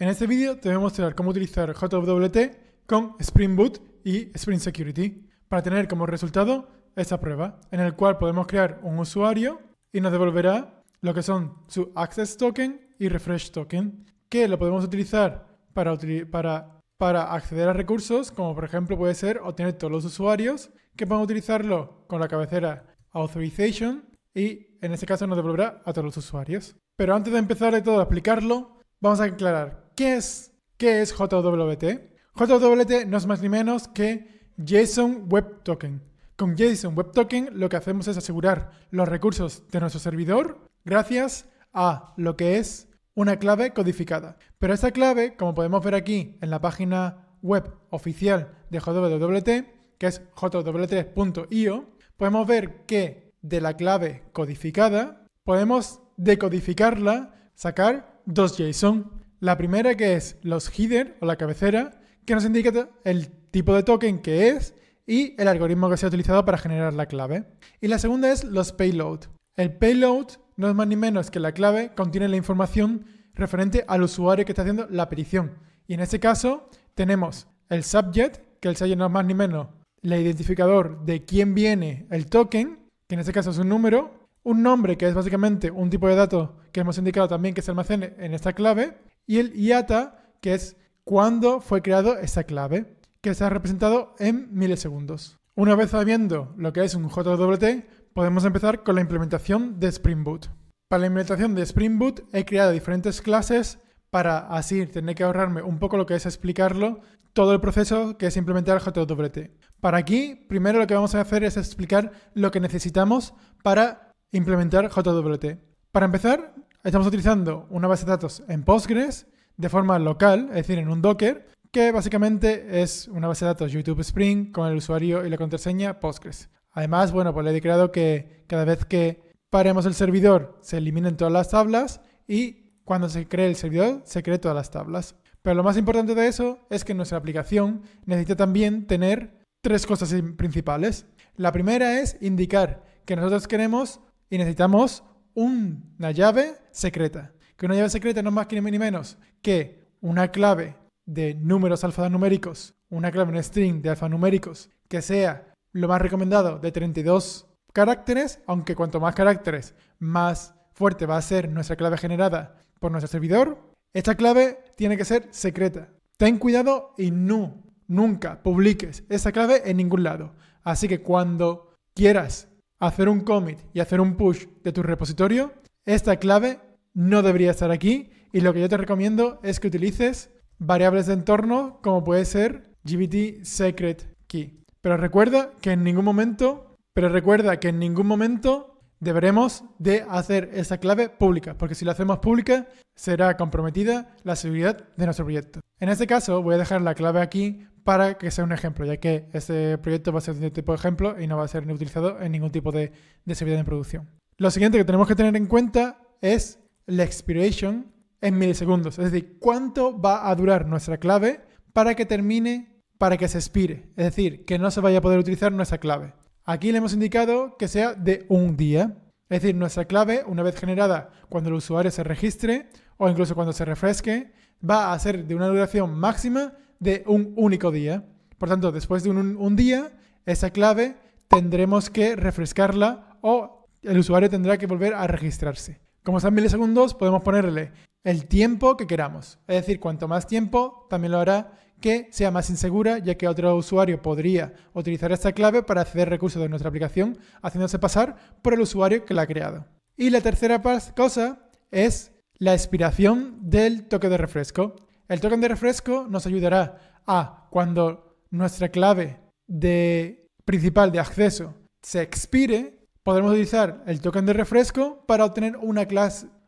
En este vídeo te voy a mostrar cómo utilizar JWT con Spring Boot y Spring Security para tener como resultado esta prueba, en el cual podemos crear un usuario y nos devolverá lo que son su Access Token y Refresh Token, que lo podemos utilizar para, para, para acceder a recursos, como por ejemplo puede ser obtener todos los usuarios que podemos utilizarlo con la cabecera Authorization y en este caso nos devolverá a todos los usuarios. Pero antes de empezar de todo a explicarlo, vamos a aclarar ¿Qué es? JWT? JWT no es más ni menos que JSON Web Token. Con JSON Web Token lo que hacemos es asegurar los recursos de nuestro servidor gracias a lo que es una clave codificada. Pero esta clave, como podemos ver aquí en la página web oficial de JWT, que es jwt.io, podemos ver que de la clave codificada podemos decodificarla, sacar dos JSON la primera que es los header o la cabecera, que nos indica el tipo de token que es y el algoritmo que se ha utilizado para generar la clave. Y la segunda es los payload. El payload no es más ni menos que la clave contiene la información referente al usuario que está haciendo la petición. Y en este caso tenemos el subject, que el subject no es más ni menos el identificador de quién viene el token, que en este caso es un número, un nombre que es básicamente un tipo de dato que hemos indicado también que se almacene en esta clave, y el IATA, que es cuando fue creado esa clave, que se ha representado en milisegundos. Una vez sabiendo lo que es un JWT, podemos empezar con la implementación de Spring Boot. Para la implementación de Spring Boot he creado diferentes clases para así tener que ahorrarme un poco lo que es explicarlo, todo el proceso que es implementar JWT. Para aquí, primero lo que vamos a hacer es explicar lo que necesitamos para implementar JWT. Para empezar, estamos utilizando una base de datos en Postgres de forma local, es decir, en un Docker, que básicamente es una base de datos YouTube Spring con el usuario y la contraseña Postgres. Además, bueno, pues le he declarado que cada vez que paremos el servidor se eliminen todas las tablas y cuando se cree el servidor se cree todas las tablas. Pero lo más importante de eso es que nuestra aplicación necesita también tener tres cosas principales. La primera es indicar que nosotros queremos y necesitamos una llave secreta. Que una llave secreta no es más ni menos que una clave de números alfanuméricos, una clave, un string de alfanuméricos que sea lo más recomendado de 32 caracteres, aunque cuanto más caracteres, más fuerte va a ser nuestra clave generada por nuestro servidor. Esta clave tiene que ser secreta. Ten cuidado y no, nunca publiques esa clave en ningún lado. Así que cuando quieras hacer un commit y hacer un push de tu repositorio, esta clave no debería estar aquí y lo que yo te recomiendo es que utilices variables de entorno como puede ser GBT secret key. Pero recuerda que en ningún momento, pero recuerda que en ningún momento deberemos de hacer esa clave pública, porque si la hacemos pública será comprometida la seguridad de nuestro proyecto. En este caso voy a dejar la clave aquí para que sea un ejemplo, ya que este proyecto va a ser de este tipo de ejemplo y no va a ser utilizado en ningún tipo de, de en producción. Lo siguiente que tenemos que tener en cuenta es la expiration en milisegundos, es decir, cuánto va a durar nuestra clave para que termine, para que se expire, es decir, que no se vaya a poder utilizar nuestra clave. Aquí le hemos indicado que sea de un día, es decir, nuestra clave, una vez generada, cuando el usuario se registre o incluso cuando se refresque, va a ser de una duración máxima de un único día. Por tanto, después de un, día, esa clave tendremos que refrescarla o el usuario tendrá que volver a registrarse. Como están milisegundos, podemos ponerle el tiempo que queramos. Es decir, cuanto más tiempo, también lo hará que sea más insegura, ya que otro usuario podría utilizar esta clave para acceder recursos de nuestra aplicación, haciéndose pasar por el usuario que la ha creado. Y la tercera cosa es la expiración del toque de refresco. El token de refresco nos ayudará a cuando nuestra clave de principal de acceso se expire, podremos utilizar el token de refresco para obtener una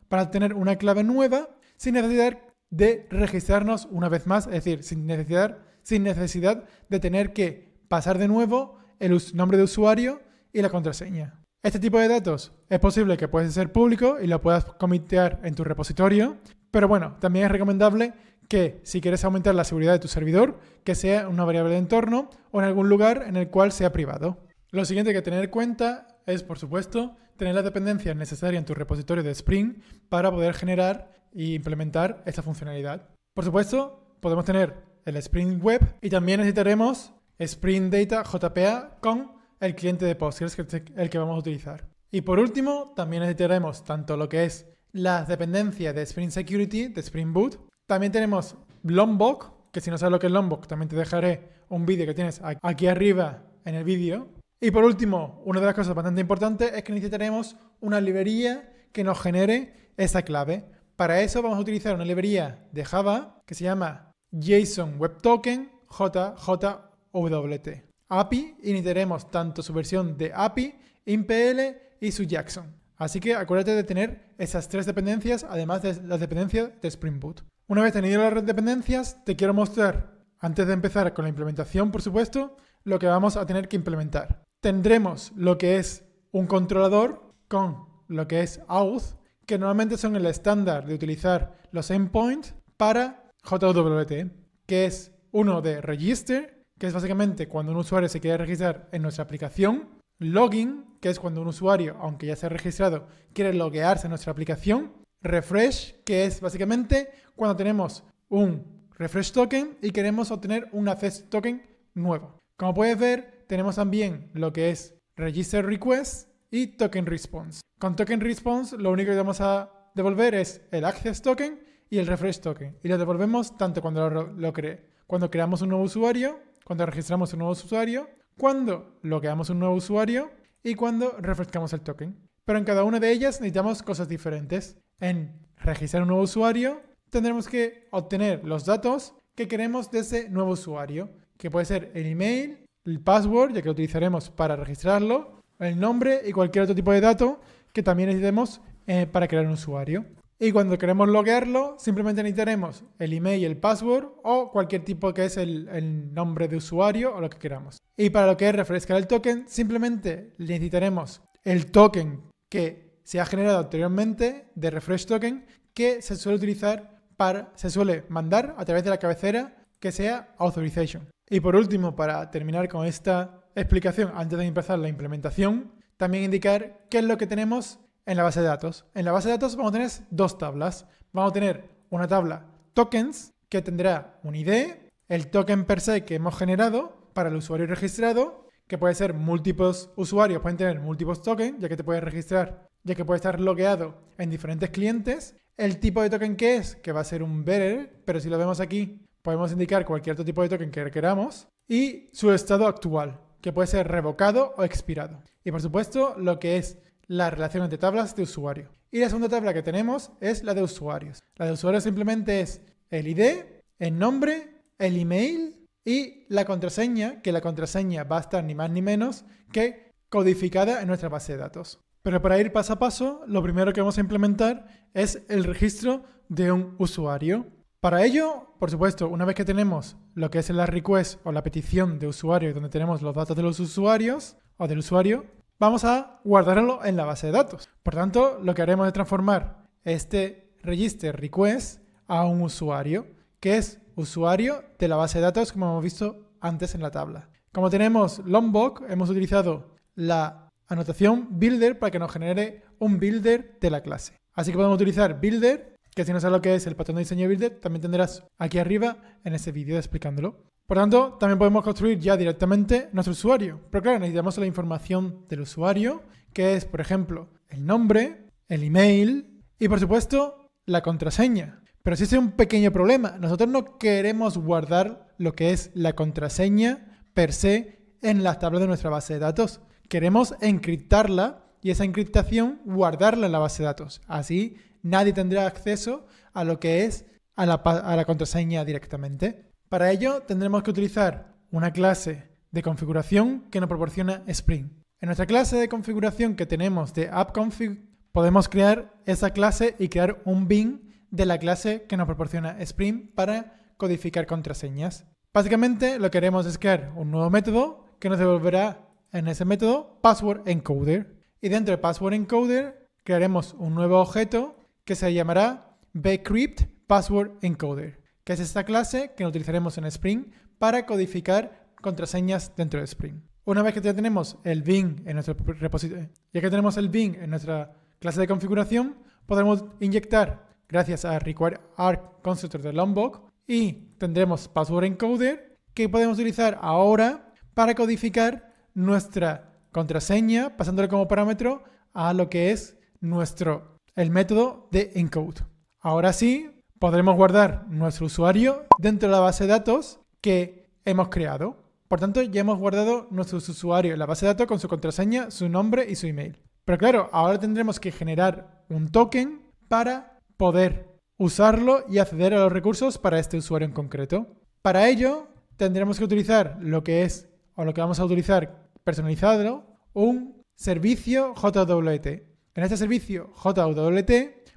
para obtener una clave nueva sin necesidad de registrarnos una vez más, es decir, sin necesidad, sin necesidad de tener que pasar de nuevo el nombre de usuario y la contraseña. Este tipo de datos es posible que puedes ser público y lo puedas comitear en tu repositorio, pero bueno, también es recomendable que si quieres aumentar la seguridad de tu servidor, que sea una variable de entorno o en algún lugar en el cual sea privado. Lo siguiente que tener en cuenta es, por supuesto, tener las dependencias necesarias en tu repositorio de Spring para poder generar e implementar esta funcionalidad. Por supuesto, podemos tener el Spring Web y también necesitaremos Spring Data JPA con el cliente de Postgres, que es el que vamos a utilizar. Y por último, también necesitaremos tanto lo que es la dependencia de Spring Security, de Spring Boot, también tenemos Lombok, que si no sabes lo que es Lombok, también te dejaré un vídeo que tienes aquí arriba en el vídeo. Y por último, una de las cosas bastante importantes es que necesitaremos una librería que nos genere esa clave. Para eso vamos a utilizar una librería de Java que se llama JSON Web Token JJWT API y necesitaremos tanto su versión de API, ImpL y su Jackson. Así que acuérdate de tener esas tres dependencias, además de las dependencias de Spring Boot. Una vez tenido las dependencias, te quiero mostrar, antes de empezar con la implementación, por supuesto, lo que vamos a tener que implementar. Tendremos lo que es un controlador con lo que es auth, que normalmente son el estándar de utilizar los endpoints para JWT, que es uno de register, que es básicamente cuando un usuario se quiere registrar en nuestra aplicación, login, que es cuando un usuario, aunque ya se ha registrado, quiere loguearse en nuestra aplicación, refresh, que es básicamente cuando tenemos un refresh token y queremos obtener un access token nuevo. Como puedes ver, tenemos también lo que es register request y token response. Con token response lo único que vamos a devolver es el access token y el refresh token. Y lo devolvemos tanto cuando lo, cuando creamos un nuevo usuario, cuando registramos un nuevo usuario, cuando bloqueamos un nuevo usuario y cuando refrescamos el token. Pero en cada una de ellas necesitamos cosas diferentes en registrar un nuevo usuario, tendremos que obtener los datos que queremos de ese nuevo usuario, que puede ser el email, el password, ya que lo utilizaremos para registrarlo, el nombre y cualquier otro tipo de dato que también necesitemos eh, para crear un usuario. Y cuando queremos loguearlo, simplemente necesitaremos el email, el password o cualquier tipo que es el, el, nombre de usuario o lo que queramos. Y para lo que es refrescar el token, simplemente necesitaremos el token que se ha generado anteriormente de refresh token que se suele utilizar para, se suele mandar a través de la cabecera que sea authorization. Y por último, para terminar con esta explicación antes de empezar la implementación, también indicar qué es lo que tenemos en la base de datos. En la base de datos vamos a tener dos tablas. Vamos a tener una tabla tokens que tendrá un ID, el token per se que hemos generado para el usuario registrado, que puede ser múltiples usuarios, pueden tener múltiples tokens, ya que te puedes registrar ya que puede estar bloqueado en diferentes clientes. El tipo de token que es, que va a ser un bearer, pero si lo vemos aquí, podemos indicar cualquier otro tipo de token que queramos. Y su estado actual, que puede ser revocado o expirado. Y por supuesto, lo que es la relación de tablas de usuario. Y la segunda tabla que tenemos es la de usuarios. La de usuarios simplemente es el ID, el nombre, el email y la contraseña, que la contraseña va a estar ni más ni menos que codificada en nuestra base de datos. Pero para ir paso a paso, lo primero que vamos a implementar es el registro de un usuario. Para ello, por supuesto, una vez que tenemos lo que es la request o la petición de usuario, donde tenemos los datos de los usuarios o del usuario, vamos a guardarlo en la base de datos. Por tanto, lo que haremos es transformar este register request a un usuario, que es usuario de la base de datos como hemos visto antes en la tabla. Como tenemos Lombok, hemos utilizado la Anotación builder para que nos genere un builder de la clase. Así que podemos utilizar builder, que si no sabes lo que es el patrón de diseño builder, también tendrás aquí arriba en ese vídeo explicándolo. Por tanto, también podemos construir ya directamente nuestro usuario. Pero claro, necesitamos la información del usuario, que es, por ejemplo, el nombre, el email y, por supuesto, la contraseña. Pero si sí es un pequeño problema, nosotros no queremos guardar lo que es la contraseña per se en la tabla de nuestra base de datos, Queremos encriptarla y esa encriptación guardarla en la base de datos. Así nadie tendrá acceso a lo que es a la, contraseña directamente. Para ello tendremos que utilizar una clase de configuración que nos proporciona Spring. En nuestra clase de configuración que tenemos de AppConfig podemos crear esa clase y crear un bin de la clase que nos proporciona Spring para codificar contraseñas. Básicamente lo que haremos es crear un nuevo método que nos devolverá en ese método password encoder. Y dentro de password encoder crearemos un nuevo objeto que se llamará bcrypt password encoder, que es esta clase que utilizaremos en Spring para codificar contraseñas dentro de Spring. Una vez que ya tenemos el bin en nuestro repositorio, ya que tenemos el en nuestra clase de configuración, podemos inyectar gracias a require constructor de Lombok y tendremos password encoder que podemos utilizar ahora para codificar nuestra contraseña, pasándole como parámetro a lo que es nuestro, el método de encode. Ahora sí, podremos guardar nuestro usuario dentro de la base de datos que hemos creado. Por tanto, ya hemos guardado nuestro usuario en la base de datos con su contraseña, su nombre y su email. Pero claro, ahora tendremos que generar un token para poder usarlo y acceder a los recursos para este usuario en concreto. Para ello, tendremos que utilizar lo que es o lo que vamos a utilizar personalizado, un servicio JWT. En este servicio JWT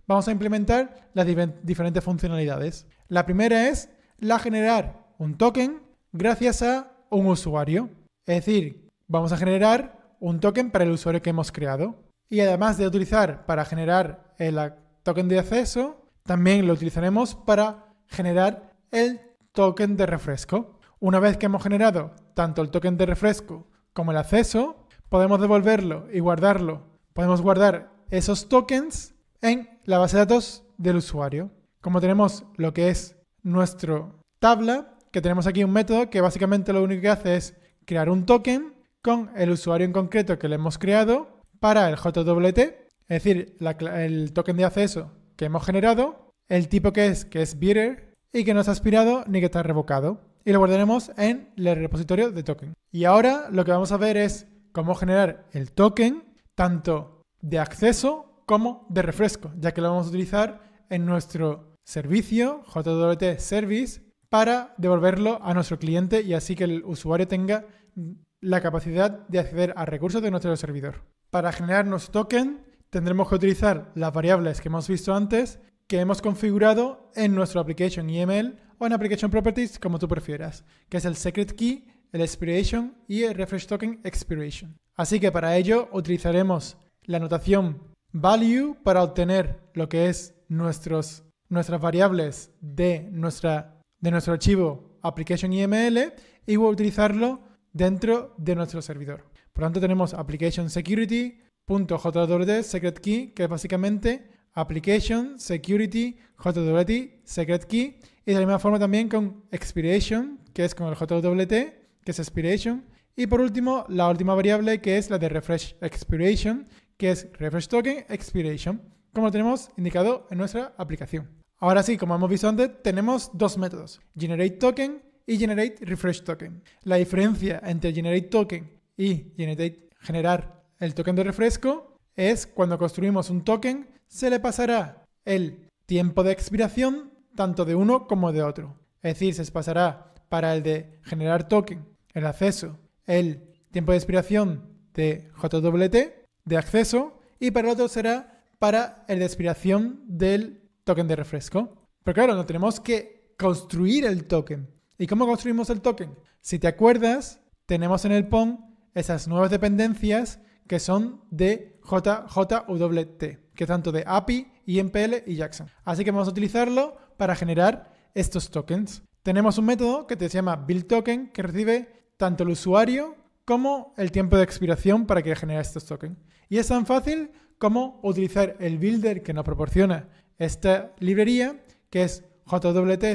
vamos a implementar las diferentes funcionalidades. La primera es la generar un token gracias a un usuario. Es decir, vamos a generar un token para el usuario que hemos creado. Y además de utilizar para generar el token de acceso, también lo utilizaremos para generar el token de refresco. Una vez que hemos generado tanto el token de refresco como el acceso, podemos devolverlo y guardarlo. Podemos guardar esos tokens en la base de datos del usuario. Como tenemos lo que es nuestro tabla, que tenemos aquí un método que básicamente lo único que hace es crear un token con el usuario en concreto que le hemos creado para el JWT, es decir, el token de acceso que hemos generado, el tipo que es, que es bearer, y que no está aspirado ni que está revocado y lo guardaremos en el repositorio de token. Y ahora lo que vamos a ver es cómo generar el token tanto de acceso como de refresco, ya que lo vamos a utilizar en nuestro servicio JWT Service para devolverlo a nuestro cliente y así que el usuario tenga la capacidad de acceder a recursos de nuestro servidor. Para generar nuestro token tendremos que utilizar las variables que hemos visto antes que hemos configurado en nuestro application email o en application properties como tú prefieras, que es el secret key, el expiration y el refresh token expiration. Así que para ello utilizaremos la anotación value para obtener lo que es nuestros, nuestras variables de, nuestra, de nuestro archivo application e y voy a utilizarlo dentro de nuestro servidor. Por lo tanto tenemos application secret key que es básicamente Application, Security, JWT, Secret Key. Y de la misma forma también con Expiration, que es con el JWT, que es Expiration. Y por último, la última variable que es la de Refresh Expiration, que es Refresh Token Expiration, como lo tenemos indicado en nuestra aplicación. Ahora sí, como hemos visto antes, tenemos dos métodos, Generate Token y Generate Refresh Token. La diferencia entre Generate Token y generate, generar el token de refresco es cuando construimos un token se le pasará el tiempo de expiración tanto de uno como de otro. Es decir, se pasará para el de generar token, el acceso, el tiempo de expiración de JWT, de acceso, y para el otro será para el de expiración del token de refresco. Pero claro, no tenemos que construir el token. ¿Y cómo construimos el token? Si te acuerdas, tenemos en el PON esas nuevas dependencias que son de JJWT que tanto de API, IMPL y Jackson. Así que vamos a utilizarlo para generar estos tokens. Tenemos un método que se llama buildToken que recibe tanto el usuario como el tiempo de expiración para que genere estos tokens. Y es tan fácil como utilizar el builder que nos proporciona esta librería, que es JWT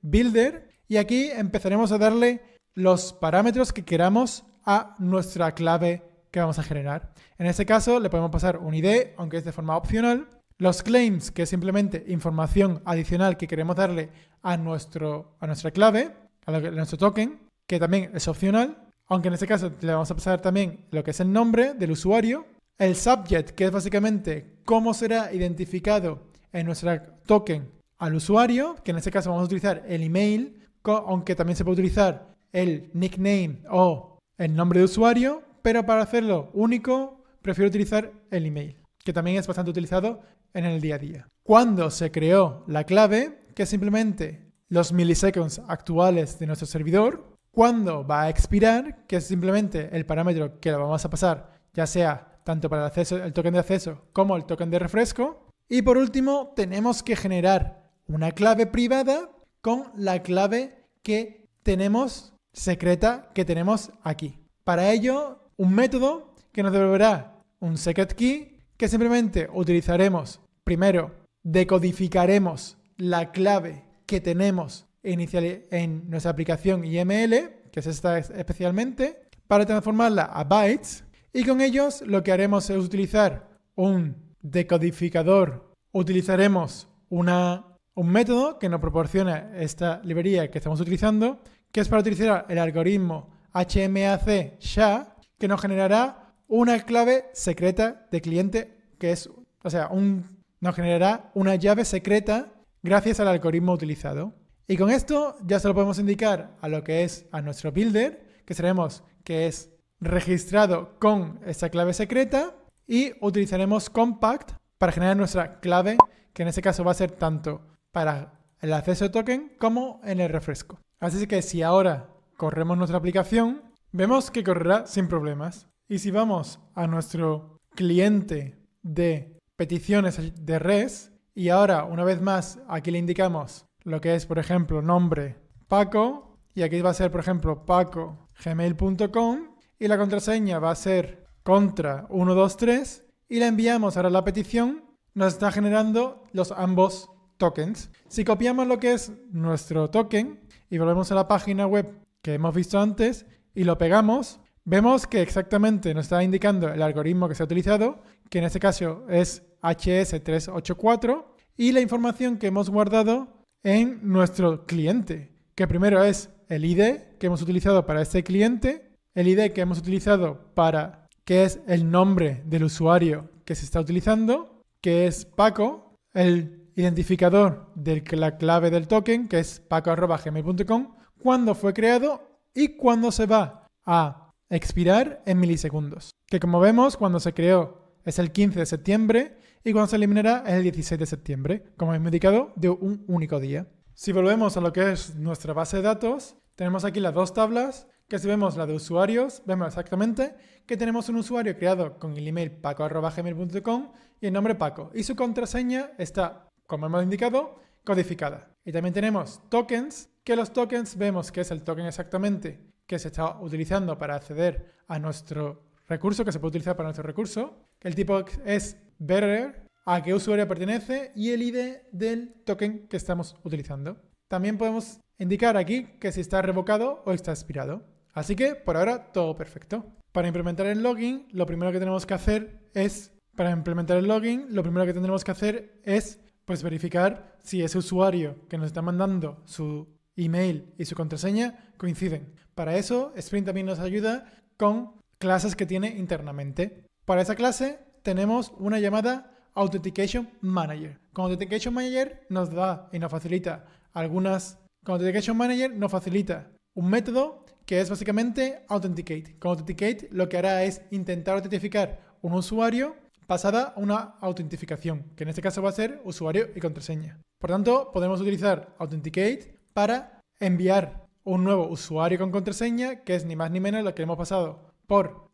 Builder, y aquí empezaremos a darle los parámetros que queramos a nuestra clave que vamos a generar. En este caso le podemos pasar un ID, aunque es de forma opcional. Los claims, que es simplemente información adicional que queremos darle a, nuestro, a nuestra clave, a, nuestro token, que también es opcional. Aunque en este caso le vamos a pasar también lo que es el nombre del usuario. El subject, que es básicamente cómo será identificado en nuestra token al usuario, que en este caso vamos a utilizar el email, aunque también se puede utilizar el nickname o el nombre de usuario pero para hacerlo único prefiero utilizar el email, que también es bastante utilizado en el día a día. Cuando se creó la clave, que es simplemente los milliseconds actuales de nuestro servidor, cuándo va a expirar, que es simplemente el parámetro que lo vamos a pasar, ya sea tanto para el, acceso, el token de acceso como el token de refresco. Y por último, tenemos que generar una clave privada con la clave que tenemos secreta que tenemos aquí. Para ello, un método que nos devolverá un secret key que simplemente utilizaremos primero, decodificaremos la clave que tenemos inicial en nuestra aplicación IML, que es esta especialmente, para transformarla a bytes y con ellos lo que haremos es utilizar un decodificador. Utilizaremos una, un método que nos proporciona esta librería que estamos utilizando, que es para utilizar el algoritmo HMAC SHA que nos generará una clave secreta de cliente, que es, o sea, un, nos generará una llave secreta gracias al algoritmo utilizado. Y con esto ya se lo podemos indicar a lo que es a nuestro builder, que sabemos que es registrado con esta clave secreta y utilizaremos compact para generar nuestra clave, que en este caso va a ser tanto para el acceso token como en el refresco. Así que si ahora corremos nuestra aplicación, Vemos que correrá sin problemas. Y si vamos a nuestro cliente de peticiones de res, y ahora una vez más aquí le indicamos lo que es, por ejemplo, nombre Paco, y aquí va a ser, por ejemplo, paco gmail.com, y la contraseña va a ser contra 123, y la enviamos ahora la petición, nos está generando los ambos tokens. Si copiamos lo que es nuestro token y volvemos a la página web que hemos visto antes, y lo pegamos, vemos que exactamente nos está indicando el algoritmo que se ha utilizado, que en este caso es HS384, y la información que hemos guardado en nuestro cliente, que primero es el ID que hemos utilizado para este cliente, el ID que hemos utilizado para, que es el nombre del usuario que se está utilizando, que es Paco, el identificador de la clave del token, que es paco.gmail.com, cuándo fue creado y cuando se va a expirar en milisegundos, que como vemos cuando se creó es el 15 de septiembre y cuando se eliminará es el 16 de septiembre, como hemos indicado, de un único día. Si volvemos a lo que es nuestra base de datos, tenemos aquí las dos tablas, que si vemos la de usuarios, vemos exactamente que tenemos un usuario creado con el email paco.gmail.com y el nombre Paco, y su contraseña está, como hemos indicado, codificada. Y también tenemos tokens que los tokens vemos que es el token exactamente que se está utilizando para acceder a nuestro recurso, que se puede utilizar para nuestro recurso. El tipo es bearer, a qué usuario pertenece y el ID del token que estamos utilizando. También podemos indicar aquí que si está revocado o está expirado. Así que por ahora todo perfecto. Para implementar el login, lo primero que tenemos que hacer es, para implementar el login, lo primero que tendremos que hacer es pues verificar si ese usuario que nos está mandando su email y su contraseña coinciden. Para eso, Spring también nos ayuda con clases que tiene internamente. Para esa clase tenemos una llamada Authentication Manager. Con Authentication Manager nos da y nos facilita algunas... Con Authentication Manager nos facilita un método que es básicamente Authenticate. Con Authenticate lo que hará es intentar autentificar un usuario pasada una autentificación, que en este caso va a ser usuario y contraseña. Por tanto, podemos utilizar Authenticate para enviar un nuevo usuario con contraseña, que es ni más ni menos lo que hemos pasado por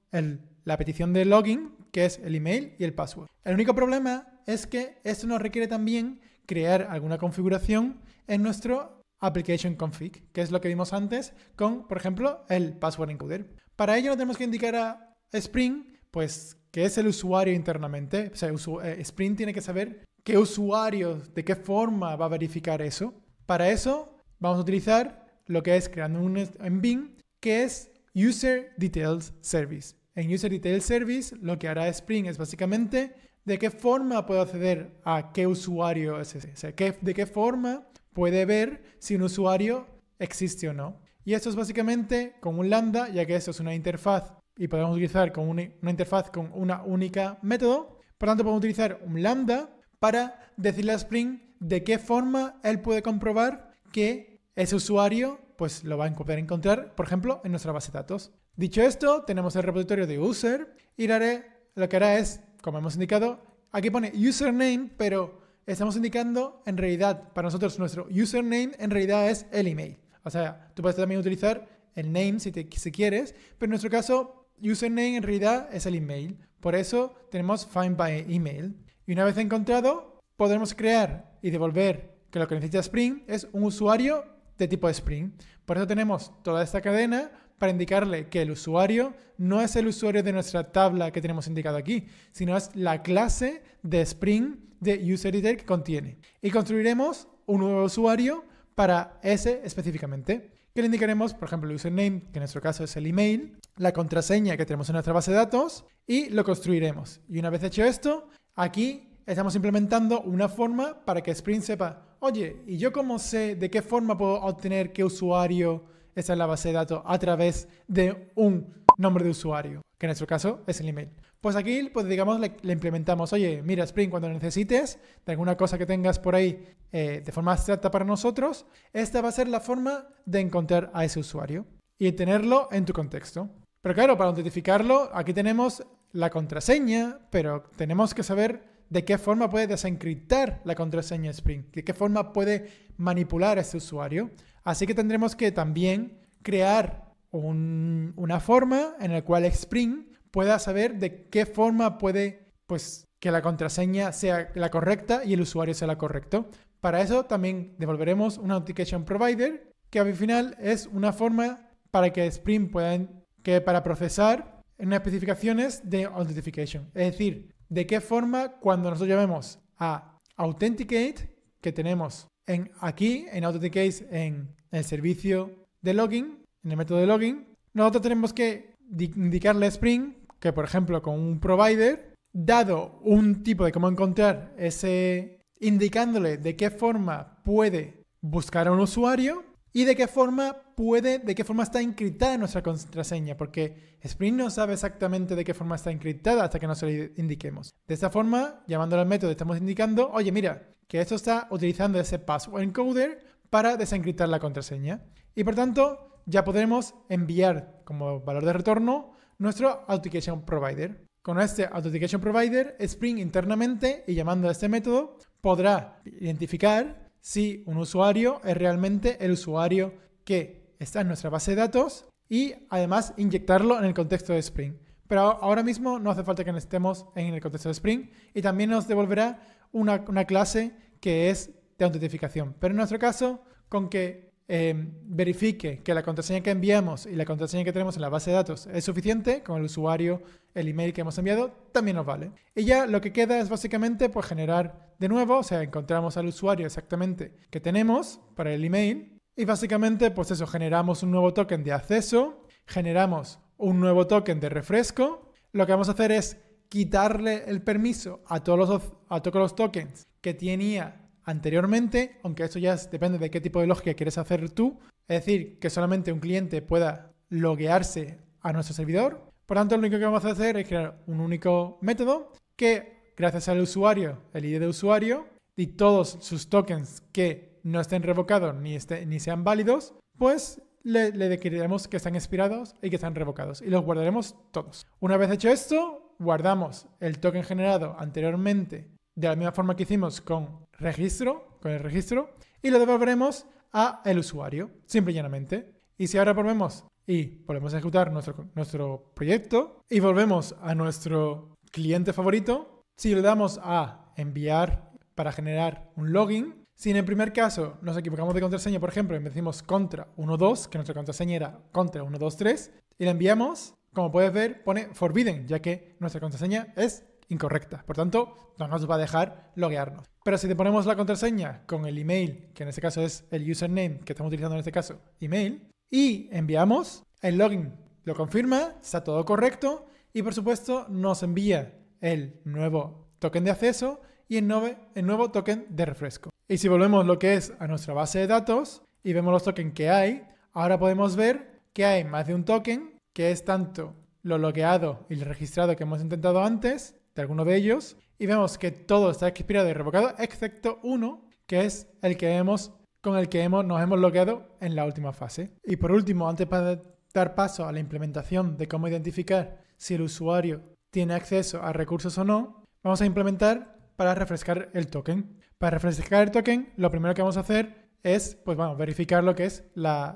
la petición de login, que es el email y el password. El único problema es que esto nos requiere también crear alguna configuración en nuestro application config, que es lo que vimos antes con, por ejemplo, el password encoder. Para ello tenemos que indicar a Spring, pues que es el usuario internamente. O sea, eh, Spring tiene que saber qué usuario, de qué forma va a verificar eso. Para eso vamos a utilizar lo que es creando un en que es User Details Service. En User Details Service lo que hará Spring es básicamente de qué forma puedo acceder a qué usuario ese, o sea, de qué forma puede ver si un usuario existe o no. Y esto es básicamente con un lambda, ya que esto es una interfaz y podemos utilizar con una, interfaz con una única método. Por tanto, podemos utilizar un lambda para decirle a Spring de qué forma él puede comprobar que ese usuario pues lo va a poder encontrar, por ejemplo, en nuestra base de datos. Dicho esto, tenemos el repositorio de user y lo que hará es, como hemos indicado, aquí pone username, pero estamos indicando en realidad, para nosotros nuestro username en realidad es el email. O sea, tú puedes también utilizar el name si, te, si quieres, pero en nuestro caso, username en realidad es el email. Por eso tenemos find by email. Y una vez encontrado, podremos crear y devolver que lo que necesita Spring es un usuario de tipo Spring. Por eso tenemos toda esta cadena para indicarle que el usuario no es el usuario de nuestra tabla que tenemos indicado aquí, sino es la clase de Spring de Editor que contiene. Y construiremos un nuevo usuario para ese específicamente, que le indicaremos, por ejemplo, el username, que en nuestro caso es el email, la contraseña que tenemos en nuestra base de datos y lo construiremos. Y una vez hecho esto, aquí estamos implementando una forma para que Spring sepa Oye, ¿y yo cómo sé de qué forma puedo obtener qué usuario está en la base de datos a través de un nombre de usuario? Que en nuestro caso es el email. Pues aquí, pues digamos, le, implementamos, oye, mira Spring, cuando necesites de alguna cosa que tengas por ahí eh, de forma abstracta para nosotros, esta va a ser la forma de encontrar a ese usuario y tenerlo en tu contexto. Pero claro, para identificarlo, aquí tenemos la contraseña, pero tenemos que saber de qué forma puede desencriptar la contraseña Spring, de qué forma puede manipular a ese usuario. Así que tendremos que también crear una forma en la cual Spring pueda saber de qué forma puede, pues, que la contraseña sea la correcta y el usuario sea la correcto. Para eso también devolveremos un Authentication Provider, que al final es una forma para que Spring pueda, que para procesar unas especificaciones de Authentication. Es decir, ¿De qué forma cuando nosotros llamemos a Authenticate, que tenemos en, aquí en Authenticate en el servicio de login, en el método de login, nosotros tenemos que indicarle a Spring que, por ejemplo, con un provider, dado un tipo de cómo encontrar ese, indicándole de qué forma puede buscar a un usuario, y de qué forma puede, de qué forma está encriptada nuestra contraseña, porque Spring no sabe exactamente de qué forma está encriptada hasta que no se lo indiquemos. De esta forma, llamando al método, estamos indicando, oye, mira, que esto está utilizando ese password encoder para desencriptar la contraseña. Y por tanto, ya podremos enviar como valor de retorno nuestro Authentication Provider. Con este Authentication Provider, Spring internamente y llamando a este método podrá identificar si un usuario es realmente el usuario que está en nuestra base de datos y además inyectarlo en el contexto de Spring. Pero ahora mismo no hace falta que estemos en el contexto de Spring y también nos devolverá una, una clase que es de autentificación. Pero en nuestro caso, con que Em, verifique que la contraseña que enviamos y la contraseña que tenemos en la base de datos es suficiente con el usuario, el email que hemos enviado, también nos vale. Y ya lo que queda es básicamente pues generar de nuevo, o sea, encontramos al usuario exactamente que tenemos para el email y básicamente pues eso, generamos un nuevo token de acceso, generamos un nuevo token de refresco. Lo que vamos a hacer es quitarle el permiso a todos los, a todos los tokens que tenía anteriormente, aunque eso ya depende de qué tipo de lógica quieres hacer tú, es decir, que solamente un cliente pueda loguearse a nuestro servidor. Por tanto, lo único que vamos a hacer es crear un único método que, gracias al usuario, el ID de usuario y todos sus tokens que no estén revocados ni, este, ni sean válidos, pues le, le que están expirados y que están revocados y los guardaremos todos. Una vez hecho esto, guardamos el token generado anteriormente de la misma forma que hicimos con registro, con el registro, y lo devolveremos a el usuario, simple y llanamente. Y si ahora volvemos y volvemos a ejecutar nuestro, nuestro proyecto y volvemos a nuestro cliente favorito, si le damos a enviar para generar un login, si en el primer caso nos equivocamos de contraseña, por ejemplo, y decimos contra 12, que nuestra contraseña era contra 123, y la enviamos, como puedes ver, pone forbidden, ya que nuestra contraseña es incorrecta. Por tanto, no nos va a dejar loguearnos. Pero si te ponemos la contraseña con el email, que en este caso es el username que estamos utilizando en este caso, email, y enviamos, el login lo confirma, está todo correcto, y por supuesto nos envía el nuevo token de acceso y el, el nuevo token de refresco. Y si volvemos lo que es a nuestra base de datos y vemos los tokens que hay, ahora podemos ver que hay más de un token, que es tanto lo logueado y lo registrado que hemos intentado antes, de alguno de ellos y vemos que todo está expirado y revocado excepto uno que es el que hemos con el que hemos, nos hemos bloqueado en la última fase. Y por último, antes de dar paso a la implementación de cómo identificar si el usuario tiene acceso a recursos o no, vamos a implementar para refrescar el token. Para refrescar el token, lo primero que vamos a hacer es, pues vamos, verificar lo que es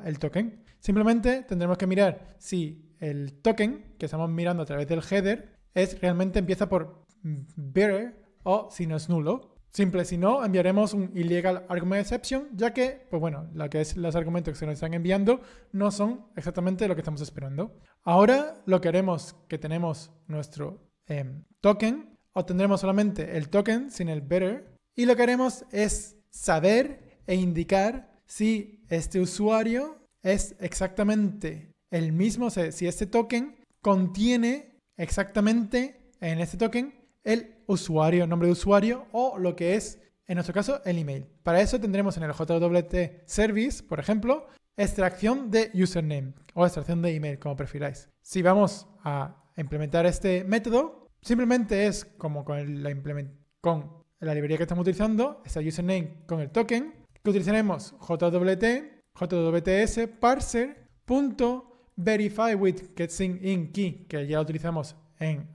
el token. Simplemente tendremos que mirar si el token que estamos mirando a través del header es realmente empieza por better o si no es nulo. Simple, si no, enviaremos un illegal argument exception, ya que, pues bueno, la que es los argumentos que se nos están enviando no son exactamente lo que estamos esperando. Ahora lo que haremos que tenemos nuestro em, token, obtendremos solamente el token sin el better, y lo que haremos es saber e indicar si este usuario es exactamente el mismo, si este token contiene exactamente en este token el usuario, nombre de usuario o lo que es, en nuestro caso, el email. Para eso tendremos en el JWT Service, por ejemplo, extracción de username o extracción de email, como prefiráis. Si vamos a implementar este método, simplemente es como con la, con la librería que estamos utilizando, es el username con el token, que utilizaremos JWT, JWTS parser, punto verify with getSync que ya utilizamos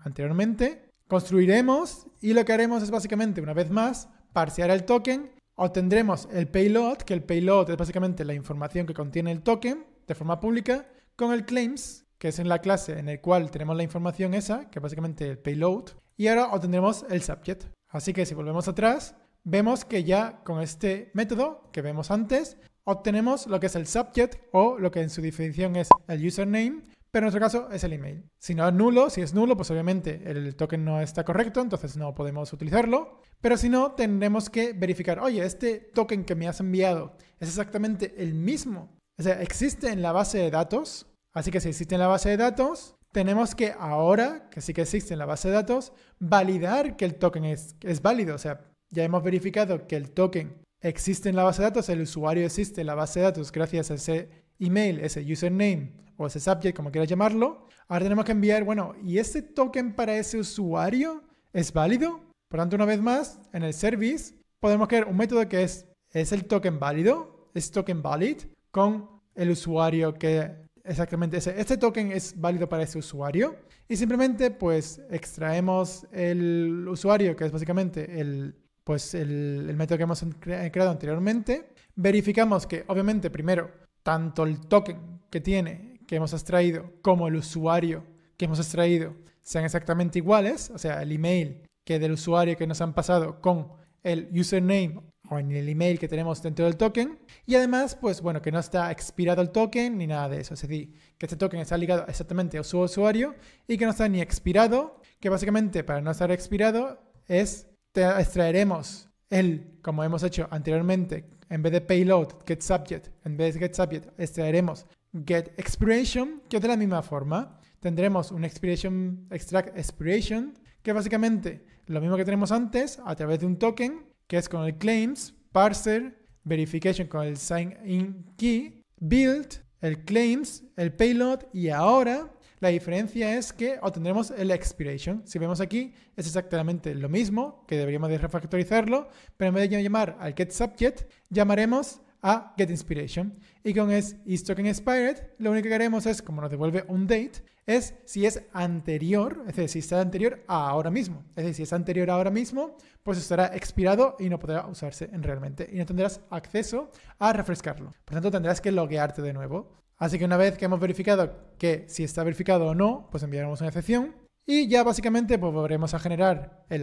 anteriormente. Construiremos y lo que haremos es básicamente, una vez más, parsear el token. Obtendremos el payload, que el payload es básicamente la información que contiene el token de forma pública, con el claims, que es en la clase en el cual tenemos la información esa, que es básicamente el payload. Y ahora obtendremos el subject. Así que si volvemos atrás, vemos que ya con este método que vemos antes, obtenemos lo que es el subject o lo que en su definición es el username, pero en nuestro caso es el email. Si no es nulo, si es nulo, pues obviamente el token no está correcto, entonces no podemos utilizarlo. Pero si no, tendremos que verificar, oye, este token que me has enviado es exactamente el mismo. O sea, existe en la base de datos. Así que si existe en la base de datos, tenemos que ahora, que sí que existe en la base de datos, validar que el token es, es válido. O sea, ya hemos verificado que el token existe en la base de datos, el usuario existe en la base de datos gracias a ese email, ese username o ese subject, como quieras llamarlo. Ahora tenemos que enviar, bueno, ¿y ese token para ese usuario es válido? Por tanto, una vez más, en el service podemos crear un método que es, es el token válido, es token valid, con el usuario que exactamente ese. Este token es válido para ese usuario y simplemente pues extraemos el usuario, que es básicamente el, pues el, método que hemos eh, creado anteriormente. Verificamos que obviamente primero tanto el token que tiene, que hemos extraído, como el usuario que hemos extraído sean exactamente iguales, o sea, el email que del usuario que nos han pasado con el username o en el email que tenemos dentro del token. Y además, pues bueno, que no está expirado el token ni nada de eso. Es decir, que este token está ligado exactamente a su usuario y que no está ni expirado, que básicamente para no estar expirado es extraeremos el, como hemos hecho anteriormente, en vez de payload, get subject, en vez de get subject, extraeremos get expiration, que de la misma forma tendremos un expiration, extract expiration, que básicamente lo mismo que tenemos antes a través de un token, que es con el claims, parser, verification con el sign in key, build, el claims, el payload y ahora la diferencia es que obtendremos el expiration. Si vemos aquí, es exactamente lo mismo, que deberíamos de refactorizarlo, pero en vez de llamar al getSubject, llamaremos a getInspiration. Y con es expired. lo único que haremos es, como nos devuelve un date, es si es anterior, es decir, si está anterior a ahora mismo. Es decir, si es anterior a ahora mismo, pues estará expirado y no podrá usarse en realmente. Y no tendrás acceso a refrescarlo. Por tanto, tendrás que loguearte de nuevo. Así que una vez que hemos verificado que si está verificado o no, pues enviaremos una excepción y ya básicamente pues volveremos a generar el,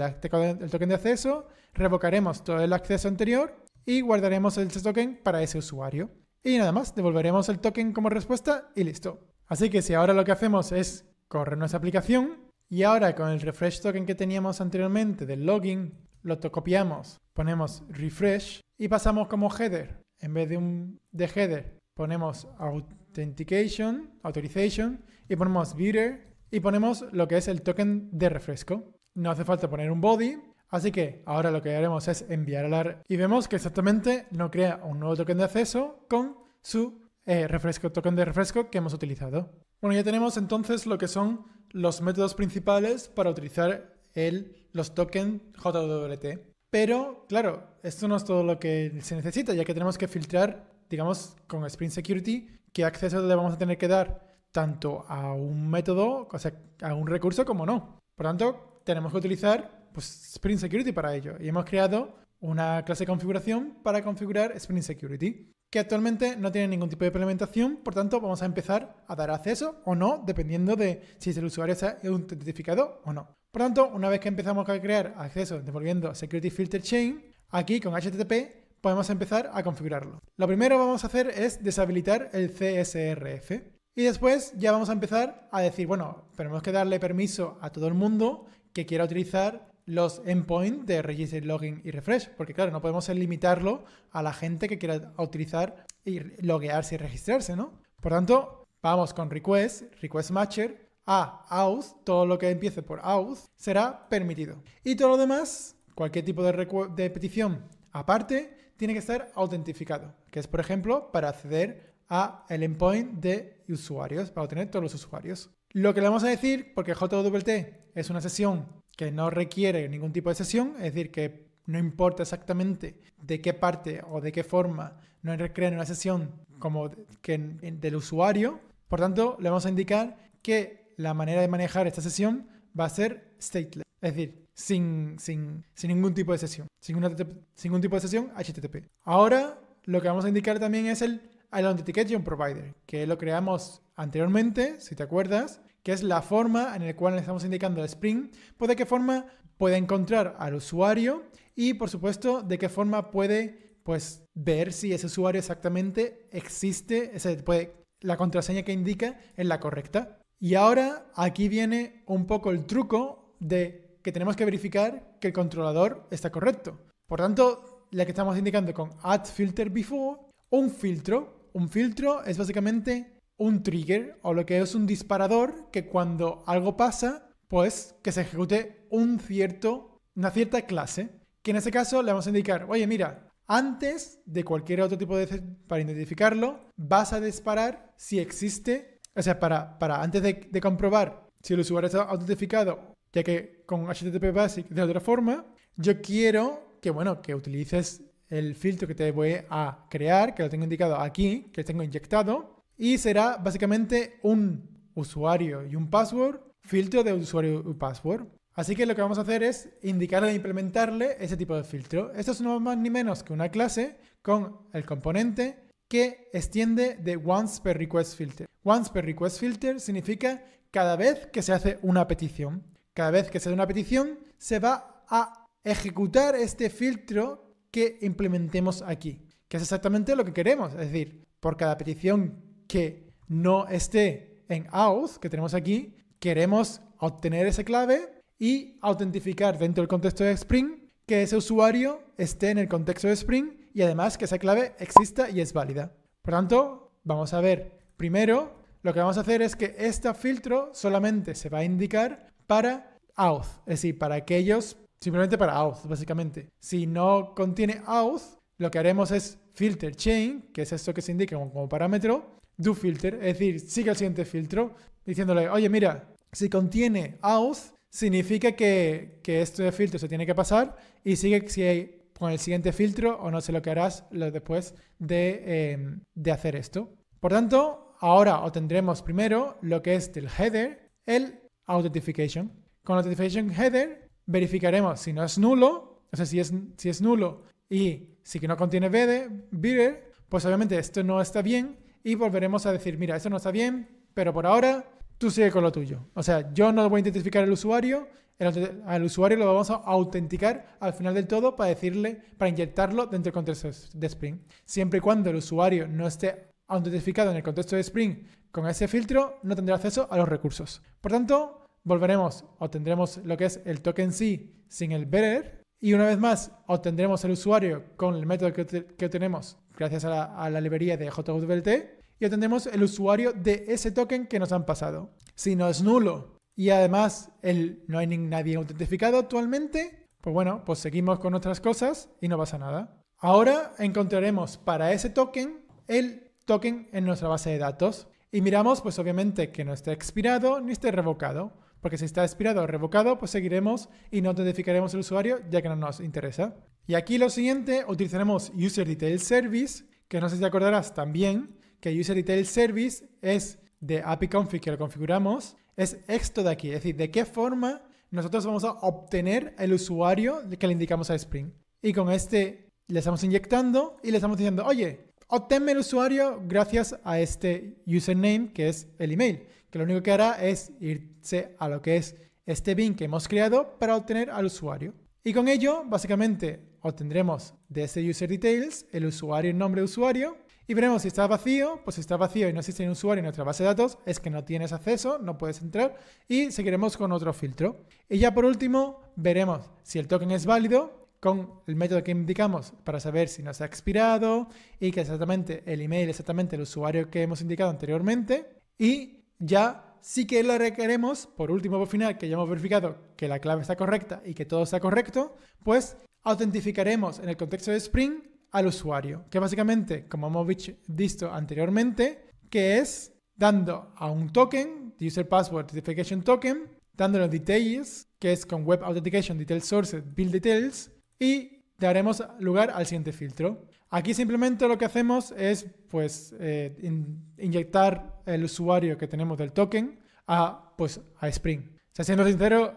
token de acceso, revocaremos todo el acceso anterior y guardaremos el token para ese usuario. Y nada más, devolveremos el token como respuesta y listo. Así que si ahora lo que hacemos es correr nuestra aplicación y ahora con el refresh token que teníamos anteriormente del login, lo copiamos, ponemos refresh y pasamos como header. En vez de un de header ponemos out Authentication, Authorization, y ponemos Bearer, y ponemos lo que es el token de refresco. No hace falta poner un body, así que ahora lo que haremos es enviar al y vemos que exactamente no crea un nuevo token de acceso con su eh, refresco, token de refresco que hemos utilizado. Bueno, ya tenemos entonces lo que son los métodos principales para utilizar el, los tokens JWT. Pero, claro, esto no es todo lo que se necesita, ya que tenemos que filtrar, digamos, con Spring Security, qué acceso le vamos a tener que dar tanto a un método, o sea, a un recurso como no. Por tanto, tenemos que utilizar pues, Spring Security para ello. Y hemos creado una clase de configuración para configurar Spring Security, que actualmente no tiene ningún tipo de implementación, por tanto vamos a empezar a dar acceso o no, dependiendo de si el usuario está identificado o no. Por tanto, una vez que empezamos a crear acceso devolviendo Security Filter Chain, aquí con HTTP podemos empezar a configurarlo. Lo primero que vamos a hacer es deshabilitar el CSRF y después ya vamos a empezar a decir, bueno, tenemos que darle permiso a todo el mundo que quiera utilizar los endpoints de Register Login y Refresh, porque claro, no podemos limitarlo a la gente que quiera utilizar y loguearse y registrarse, ¿no? Por tanto, vamos con request, request matcher, a auth, todo lo que empiece por auth será permitido. Y todo lo demás, cualquier tipo de, de petición aparte, tiene que ser autentificado, que es, por ejemplo, para acceder a el endpoint de usuarios, para obtener todos los usuarios. Lo que le vamos a decir, porque JWT es una sesión que no requiere ningún tipo de sesión, es decir, que no importa exactamente de qué parte o de qué forma no recrean una sesión como que del usuario. Por tanto, le vamos a indicar que la manera de manejar esta sesión va a ser stateless. Es decir, sin, sin, sin ningún tipo de sesión. Sin, ningún tipo de sesión HTTP. Ahora lo que vamos a indicar también es el Authentication Provider, que lo creamos anteriormente, si te acuerdas, que es la forma en la cual le estamos indicando al Spring, pues de qué forma puede encontrar al usuario y por supuesto de qué forma puede pues ver si ese usuario exactamente existe, ese, puede, la contraseña que indica es la correcta. Y ahora aquí viene un poco el truco de que tenemos que verificar que el controlador está correcto. Por tanto, la que estamos indicando con add filter before, un filtro. Un filtro es básicamente un trigger o lo que es un disparador que cuando algo pasa, pues que se ejecute un cierto, una cierta clase. Que en ese caso le vamos a indicar, oye, mira, antes de cualquier otro tipo de... para identificarlo, vas a disparar si existe, o sea, para, para antes de, de comprobar si el usuario está autentificado ya que con HTTP Basic de otra forma, yo quiero que, bueno, que utilices el filtro que te voy a crear, que lo tengo indicado aquí, que tengo inyectado, y será básicamente un usuario y un password, filtro de usuario y password. Así que lo que vamos a hacer es indicarle e implementarle ese tipo de filtro. Esto es no más ni menos que una clase con el componente que extiende de once per request filter. Once per request filter significa cada vez que se hace una petición. Cada vez que se da una petición, se va a ejecutar este filtro que implementemos aquí, que es exactamente lo que queremos. Es decir, por cada petición que no esté en auth, que tenemos aquí, queremos obtener esa clave y autentificar dentro del contexto de Spring que ese usuario esté en el contexto de Spring y además que esa clave exista y es válida. Por tanto, vamos a ver primero, lo que vamos a hacer es que este filtro solamente se va a indicar para auth, es decir, para aquellos, simplemente para auth, básicamente. Si no contiene auth, lo que haremos es filter chain, que es esto que se indica como, parámetro, do filter, es decir, sigue el siguiente filtro, diciéndole, oye, mira, si contiene auth, significa que, que de este filtro se tiene que pasar y sigue si hay con el siguiente filtro o no sé lo que harás después de, em, de hacer esto. Por tanto, ahora obtendremos primero lo que es del header, el authentication. Con authentication header verificaremos si no es nulo, o sea, si es, si es nulo y si que no contiene BD, bidder, pues obviamente esto no está bien y volveremos a decir, mira, esto no está bien, pero por ahora tú sigue con lo tuyo. O sea, yo no voy a identificar al usuario, el, al usuario lo vamos a autenticar al final del todo para decirle, para inyectarlo dentro del contexto de Spring. Siempre y cuando el usuario no esté autentificado en el contexto de Spring con ese filtro, no tendrá acceso a los recursos. Por tanto, volveremos, obtendremos lo que es el token sí sin el bearer. Y una vez más, obtendremos el usuario con el método que, obtenemos gracias a la, librería de JWT. Y obtendremos el usuario de ese token que nos han pasado. Si no es nulo y además el, no hay nadie autentificado actualmente, pues bueno, pues seguimos con nuestras cosas y no pasa nada. Ahora encontraremos para ese token el token en nuestra base de datos y miramos pues obviamente que no esté expirado ni esté revocado porque si está expirado o revocado, pues seguiremos y no notificaremos al usuario ya que no nos interesa. Y aquí lo siguiente, utilizaremos UserDetailService, Service, que no sé si te acordarás también, que UserDetailService Service es de API Config que lo configuramos, es esto de aquí, es decir, de qué forma nosotros vamos a obtener el usuario que le indicamos a Spring. Y con este le estamos inyectando y le estamos diciendo, oye, obténme el usuario gracias a este username que es el email que lo único que hará es irse a lo que es este bin que hemos creado para obtener al usuario. Y con ello, básicamente, obtendremos de ese user details el usuario y el nombre de usuario. Y veremos si está vacío, pues si está vacío y no existe un usuario en nuestra base de datos, es que no tienes acceso, no puedes entrar. Y seguiremos con otro filtro. Y ya por último, veremos si el token es válido con el método que indicamos para saber si nos ha expirado y que exactamente el email, exactamente el usuario que hemos indicado anteriormente. Y ya sí que lo requeremos, por último, por final, que ya hemos verificado que la clave está correcta y que todo está correcto, pues autentificaremos en el contexto de Spring al usuario, que básicamente, como hemos visto anteriormente, que es dando a un token, User Password authentication Token, los details, que es con Web Authentication Detail Sources, Build Details, y daremos lugar al siguiente filtro. Aquí simplemente lo que hacemos es pues, eh, inyectar el usuario que tenemos del token a, pues, a Spring. O sea, siendo sincero,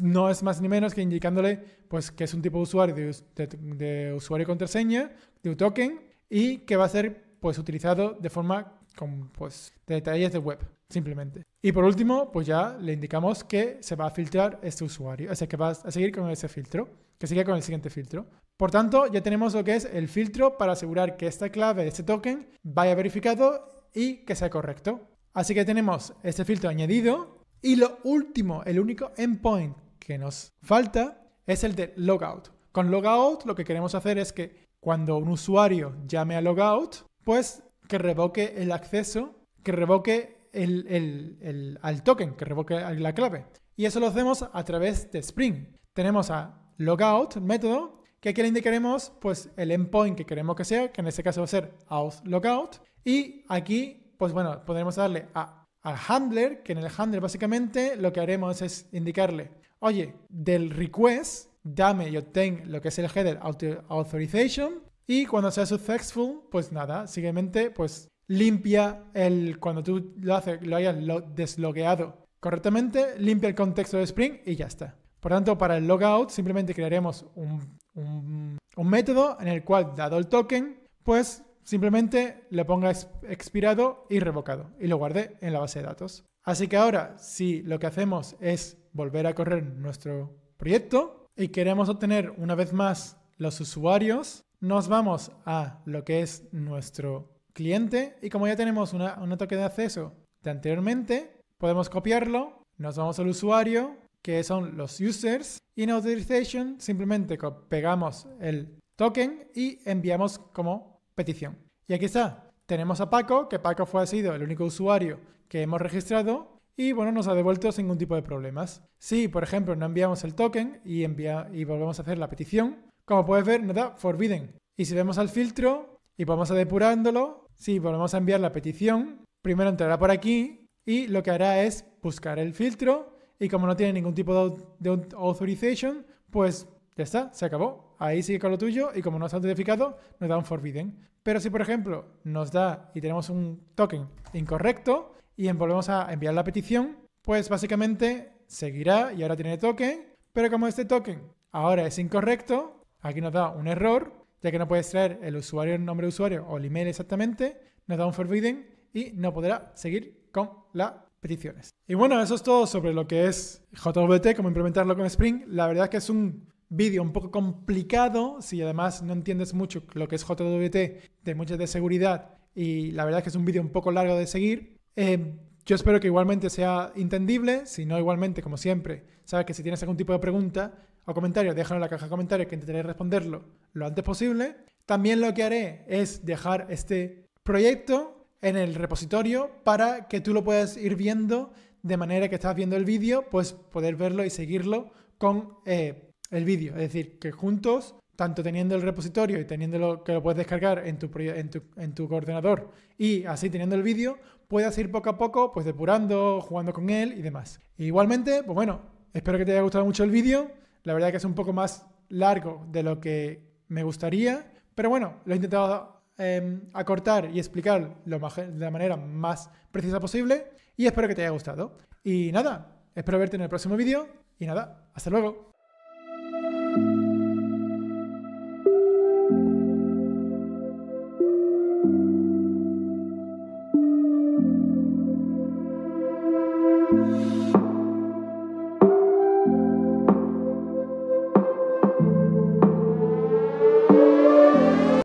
no es más ni menos que indicándole pues, que es un tipo de usuario de, usuario y contraseña, de un token, y que va a ser pues, utilizado de forma con pues, de detalles de web, simplemente. Y por último, pues ya le indicamos que se va a filtrar este usuario, o sea, que va a seguir con ese filtro, que sigue con el siguiente filtro. Por tanto, ya tenemos lo que es el filtro para asegurar que esta clave, este token, vaya verificado y que sea correcto. Así que tenemos este filtro añadido y lo último, el único endpoint que nos falta es el de logout. Con logout lo que queremos hacer es que cuando un usuario llame a logout, pues que revoque el acceso, que revoque el, al token, que revoque la clave. Y eso lo hacemos a través de Spring. Tenemos a logout método ¿Qué le indicaremos Pues el endpoint que queremos que sea, que en este caso va a ser auth logout. Y aquí, pues bueno, podremos darle al handler, que en el handler básicamente lo que haremos es indicarle, oye, del request, dame y obtén lo que es el header authorization. Y cuando sea successful, pues nada, simplemente pues limpia el, cuando tú lo, haces, lo hayas deslogueado correctamente, limpia el contexto de Spring y ya está. Por tanto, para el logout simplemente crearemos un un, método en el cual, dado el token, pues simplemente le ponga expirado y revocado y lo guardé en la base de datos. Así que ahora, si lo que hacemos es volver a correr nuestro proyecto y queremos obtener una vez más los usuarios, nos vamos a lo que es nuestro cliente y como ya tenemos una, un toque de acceso de anteriormente, podemos copiarlo, nos vamos al usuario, que son los users. Y en authorization simplemente pegamos el token y enviamos como petición. Y aquí está. Tenemos a Paco, que Paco fue ha sido el único usuario que hemos registrado y bueno, nos ha devuelto sin ningún tipo de problemas. Si, por ejemplo, no enviamos el token y, y volvemos a hacer la petición, como puedes ver, nos da forbidden. Y si vemos al filtro y vamos a depurándolo, si volvemos a enviar la petición, primero entrará por aquí y lo que hará es buscar el filtro y como no tiene ningún tipo de, authorization, pues ya está, se acabó. Ahí sigue con lo tuyo y como no está autentificado, nos da un forbidden. Pero si, por ejemplo, nos da y tenemos un token incorrecto y volvemos a enviar la petición, pues básicamente seguirá y ahora tiene token, pero como este token ahora es incorrecto, aquí nos da un error, ya que no puede extraer el usuario, el nombre de usuario o el email exactamente, nos da un forbidden y no podrá seguir con la y bueno, eso es todo sobre lo que es JWT, cómo implementarlo con Spring. La verdad es que es un vídeo un poco complicado, si además no entiendes mucho lo que es JWT, de muchas de seguridad, y la verdad es que es un vídeo un poco largo de seguir. Eh, yo espero que igualmente sea entendible, si no igualmente, como siempre, sabes que si tienes algún tipo de pregunta o comentario, déjalo en la caja de comentarios que intentaré responderlo lo antes posible. También lo que haré es dejar este proyecto en el repositorio para que tú lo puedas ir viendo de manera que estás viendo el vídeo, pues poder verlo y seguirlo con eh, el vídeo. Es decir, que juntos, tanto teniendo el repositorio y teniendo que lo puedes descargar en tu, en tu, en tu coordenador y así teniendo el vídeo, puedas ir poco a poco pues depurando, jugando con él y demás. igualmente, pues bueno, espero que te haya gustado mucho el vídeo. La verdad que es un poco más largo de lo que me gustaría, pero bueno, lo he intentado eh, acortar y explicar lo de la manera más precisa posible. Y espero que te haya gustado. Y nada, espero verte en el próximo vídeo. Y nada, hasta luego.